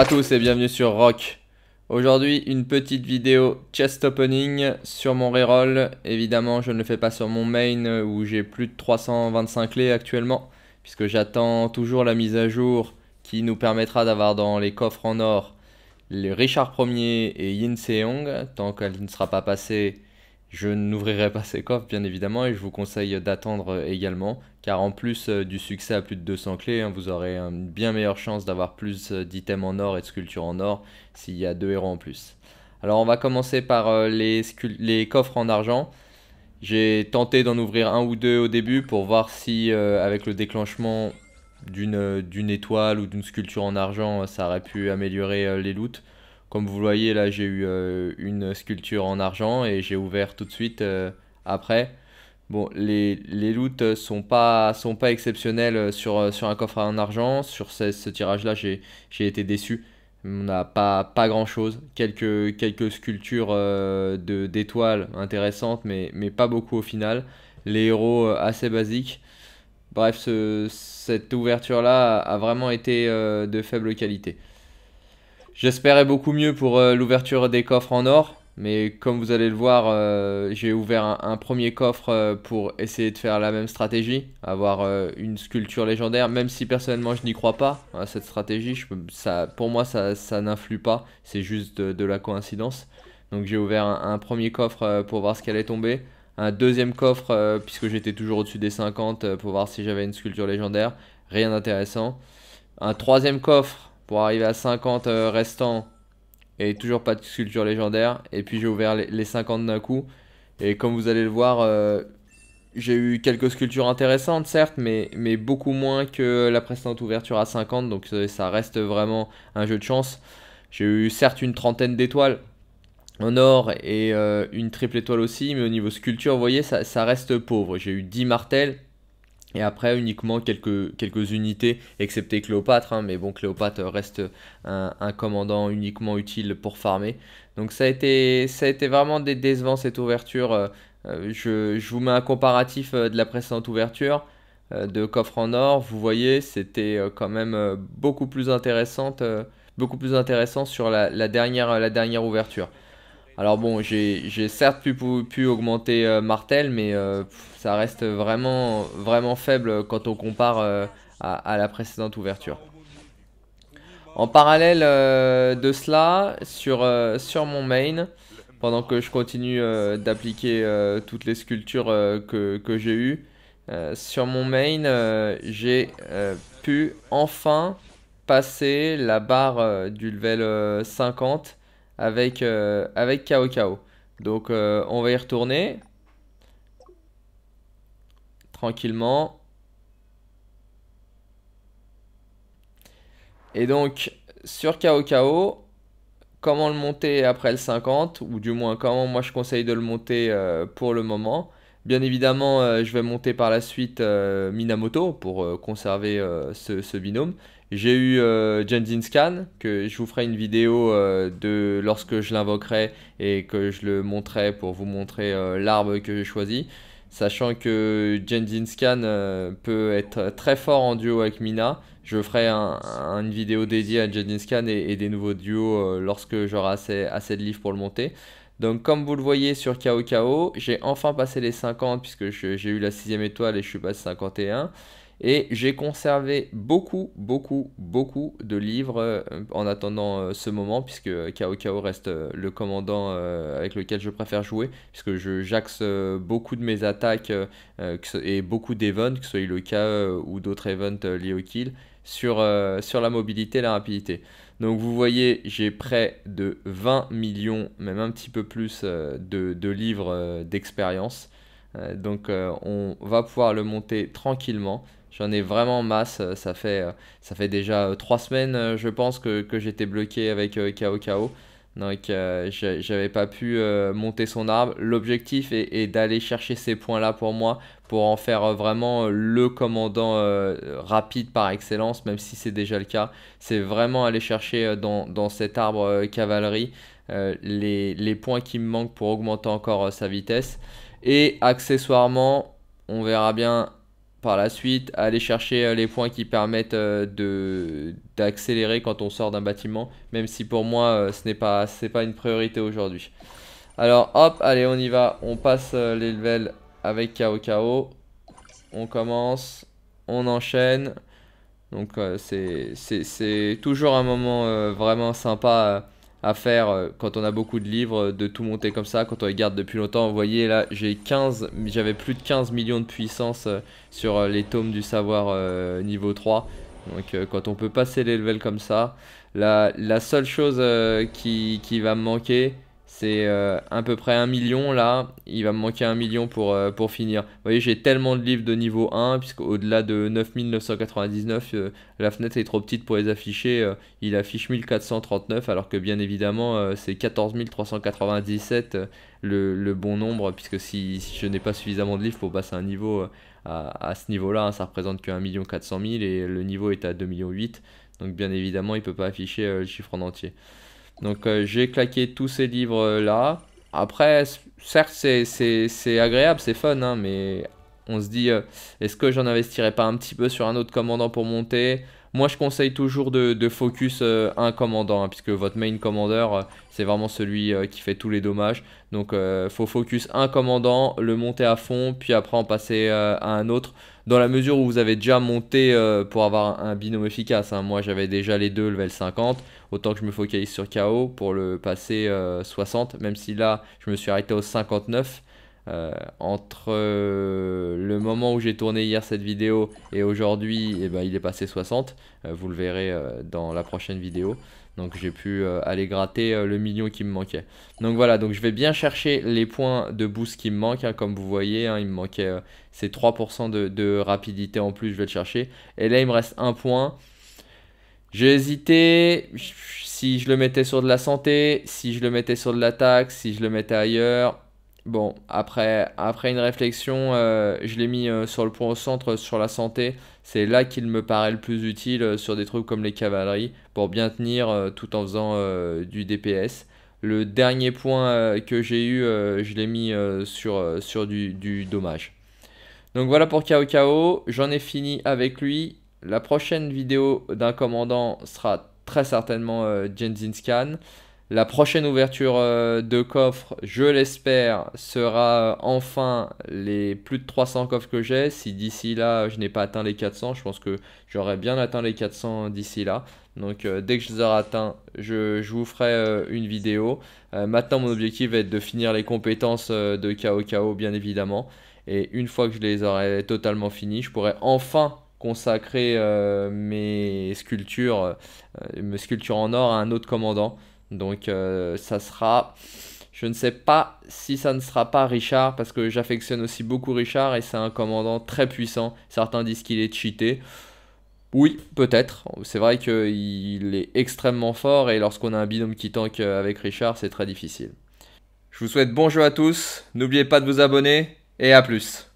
à tous et bienvenue sur Rock. Aujourd'hui, une petite vidéo chest opening sur mon reroll. Évidemment, je ne le fais pas sur mon main euh, où j'ai plus de 325 clés actuellement, puisque j'attends toujours la mise à jour qui nous permettra d'avoir dans les coffres en or les Richard Ier et Yin Seong. Tant qu'elle ne sera pas passée, je n'ouvrirai pas ces coffres, bien évidemment, et je vous conseille d'attendre également, car en plus euh, du succès à plus de 200 clés, hein, vous aurez une bien meilleure chance d'avoir plus euh, d'items en or et de sculptures en or s'il y a deux héros en plus. Alors on va commencer par euh, les, coffres en argent. J'ai tenté d'en ouvrir un ou deux au début pour voir si avec le déclenchement d'une étoile ou d'une sculpture en argent, ça aurait pu améliorer les loots. Comme vous voyez, là, j'ai eu euh, une sculpture en argent et j'ai ouvert tout de suite euh, après. Bon, les, les loots sont pas, sont pas exceptionnels euh, sur, sur un coffre en argent. Sur ce, tirage-là, j'ai été déçu. On n'a pas, pas grand-chose. Quelques, quelques sculptures d'étoiles intéressantes, mais, pas beaucoup au final. Les héros assez basiques. Bref, cette ouverture-là a vraiment été de faible qualité. J'espérais beaucoup mieux pour euh, l'ouverture des coffres en or. Mais comme vous allez le voir, euh, j'ai ouvert un, premier coffre euh, pour essayer de faire la même stratégie, avoir une sculpture légendaire, même si personnellement je n'y crois pas à hein, cette stratégie. ça, pour moi, ça, n'influe pas, c'est juste de, la coïncidence. Donc j'ai ouvert un, premier coffre pour voir ce qu'elle allait tomber, un deuxième coffre puisque j'étais toujours au-dessus des 50 pour voir si j'avais une sculpture légendaire, rien d'intéressant. Un troisième coffre pour arriver à 50 euh, restants et toujours pas de sculpture légendaire. Et puis j'ai ouvert les 50 d'un coup. Et comme vous allez le voir, euh, j'ai eu quelques sculptures intéressantes, certes, mais, mais beaucoup moins que la précédente ouverture à 50. Donc euh, ça reste vraiment un jeu de chance. J'ai eu certes une trentaine d'étoiles en or et une triple étoile aussi, mais au niveau sculpture, vous voyez, ça, ça reste pauvre. J'ai eu 10 martels, et après, uniquement quelques, unités, excepté Cléopâtre. Hein, mais bon, Cléopâtre reste un, commandant uniquement utile pour farmer. Donc ça a été, vraiment décevant cette ouverture. Euh, euh, je, vous mets un comparatif euh, de la précédente ouverture de coffre en or. Vous voyez, c'était quand même beaucoup plus, intéressante, beaucoup plus intéressant sur la dernière ouverture. Alors bon, j'ai certes pu, pu augmenter euh, Martel, mais euh, ça reste vraiment, vraiment faible quand on compare euh, à, la précédente ouverture. En parallèle de cela, sur, mon main, pendant que je continue d'appliquer toutes les sculptures que, que j'ai eues, sur mon main, j'ai pu enfin passer la barre du level 50 euh, avec, Kao Donc euh, on va y retourner. Tranquillement. Et donc sur Kao Kao, comment le monter après le 50, ou du moins comment moi je conseille de le monter euh, pour le moment. Bien évidemment, je vais monter par la suite Minamoto pour conserver ce binôme. J'ai eu euh, Scan, que je vous ferai une vidéo euh, de lorsque je l'invoquerai et que je le montrerai pour vous montrer euh, l'arbre que j'ai choisi. Sachant que Jensen Scan euh, peut être très fort en duo avec Mina, je ferai une vidéo dédiée à Jensen Scan et, des nouveaux duos lorsque j'aurai assez, de livres pour le monter. Donc comme vous le voyez sur KOKO, j'ai enfin passé les 50 puisque j'ai eu la 6ème étoile et je suis passé 51. Et j'ai conservé beaucoup, beaucoup, beaucoup de livres euh, en attendant euh, ce moment, puisque Kao Kao reste euh, le commandant avec lequel je préfère jouer, puisque je j'axe beaucoup de mes attaques et beaucoup d'events, que ce soit le cas ou d'autres events liés au kill, sur, sur la mobilité et la rapidité. Donc vous voyez, j'ai près de 20 millions, même un petit peu plus, de livres d'expérience. donc on va pouvoir le monter tranquillement. J'en ai vraiment masse. Euh, ça fait, euh, ça fait déjà euh, trois semaines, je pense, que, j'étais bloqué avec KOKO. Donc, je j'avais pas pu monter son arbre. L'objectif est, d'aller chercher ces points-là pour moi, pour en faire vraiment le commandant rapide par excellence, même si c'est déjà le cas. C'est vraiment aller chercher dans, cet arbre cavalerie les, les, points qui me manquent pour augmenter encore sa vitesse. Et accessoirement, on verra bien par la suite aller chercher euh, les points qui permettent euh, de d'accélérer quand on sort d'un bâtiment, même si pour moi euh, ce n'est pas c'est pas une priorité aujourd'hui. Alors hop, allez on y va, on passe les levels avec KOKO, On commence, on enchaîne. Donc c'est toujours un moment vraiment sympa à faire euh, quand on a beaucoup de livres, de tout monter comme ça, quand on les garde depuis longtemps. Vous voyez là, j'ai 15, j'avais plus de 15 millions de puissance euh, sur euh, les tomes du savoir niveau 3. Donc quand on peut passer les levels comme ça, la, seule chose qui, qui va me manquer, c'est euh, à peu près 1 million là, il va me manquer 1 million pour, euh, pour finir. Vous voyez, j'ai tellement de livres de niveau 1, puisqu'au-delà de 9999, euh, la fenêtre est trop petite pour les afficher. il affiche 1439, alors que bien évidemment, c'est 14397 le, le, bon nombre, puisque si, je n'ai pas suffisamment de livres pour passer bah, un niveau à, ce niveau-là, hein. ça représente que 1 400 000 et le niveau est à 2 millions Donc bien évidemment, il ne peut pas afficher le chiffre en entier. Donc euh, j'ai claqué tous ces livres-là. Après, certes, c'est agréable, c'est fun, hein, mais on se dit, euh, est-ce que j'en investirais pas un petit peu sur un autre commandant pour monter moi, je conseille toujours de, focus euh, un commandant, hein, puisque votre main commander, euh, c'est vraiment celui euh, qui fait tous les dommages. Donc, faut focus un commandant, le monter à fond, puis après en passer à un autre. Dans la mesure où vous avez déjà monté pour avoir un, binôme efficace. Hein. Moi, j'avais déjà les deux level 50. Autant que je me focalise sur KO pour le passer 60, même si là, je me suis arrêté au 59. Euh, entre euh, le moment où j'ai tourné hier cette vidéo et aujourd'hui, eh ben, il est passé 60. Euh, vous le verrez dans la prochaine vidéo. Donc j'ai pu aller gratter le million qui me manquait. Donc voilà, donc je vais bien chercher les points de boost qui me manquent. Hein. comme vous voyez, hein, il me manquait ces 3% de rapidité en plus, je vais le chercher. Et là, il me reste un point. J'ai hésité si je le mettais sur de la santé, si je le mettais sur de l'attaque, si je le mettais ailleurs. Bon, après, une réflexion, euh, je l'ai mis euh, sur le point au centre sur la santé. C'est là qu'il me paraît le plus utile euh, sur des trucs comme les cavaleries pour bien tenir tout en faisant du DPS. Le dernier point que j'ai eu, je l'ai mis sur, du, dommage. Donc voilà pour Kao Kao, j'en ai fini avec lui. La prochaine vidéo d'un commandant sera très certainement Scan la prochaine ouverture euh, de coffre, je l'espère, sera euh, enfin les plus de 300 coffres que j'ai. Si d'ici là, je n'ai pas atteint les 400, je pense que j'aurai bien atteint les 400 d'ici là. Donc euh, dès que je les aurai atteints, je, vous ferai une vidéo. maintenant, mon objectif est de finir les compétences de KOKO, bien évidemment. Et une fois que je les aurai totalement finies, je pourrai enfin consacrer mes sculptures, mes sculptures en or à un autre commandant. Donc euh, ça sera... Je ne sais pas si ça ne sera pas Richard, parce que j'affectionne aussi beaucoup Richard et c'est un commandant très puissant. Certains disent qu'il est cheaté. Oui, peut-être. C'est vrai qu'il est extrêmement fort et lorsqu'on a un binôme qui tank euh, avec Richard, c'est très difficile. Je vous souhaite bon jeu à tous, n'oubliez pas de vous abonner et à plus.